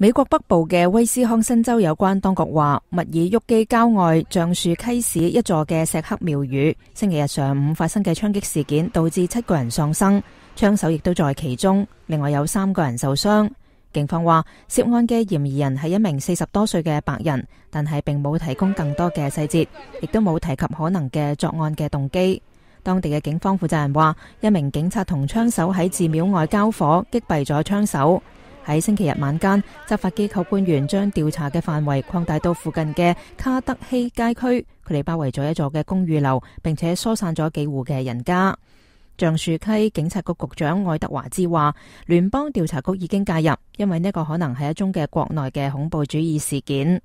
美国北部嘅威斯康辛州有关当局话，密尔沃基郊外橡树溪市一座嘅石刻庙宇，星期日上午发生嘅枪击事件，导致七个人丧生，枪手亦都在其中。另外有三个人受伤。警方话，涉案嘅嫌疑人系一名四十多岁嘅白人，但系并冇提供更多嘅细节，亦都冇提及可能嘅作案嘅动机。当地嘅警方负责人话，一名警察同枪手喺寺庙外交火，击毙咗枪手。喺星期日晚间，執法機構官員將調查嘅範圍擴大到附近嘅卡德希街區，佢哋包圍咗一座嘅公寓樓，並且疏散咗幾户嘅人家。橡樹溪警察局局長愛德華之話：，聯邦調查局已經介入，因為呢個可能係一宗嘅國內嘅恐怖主義事件。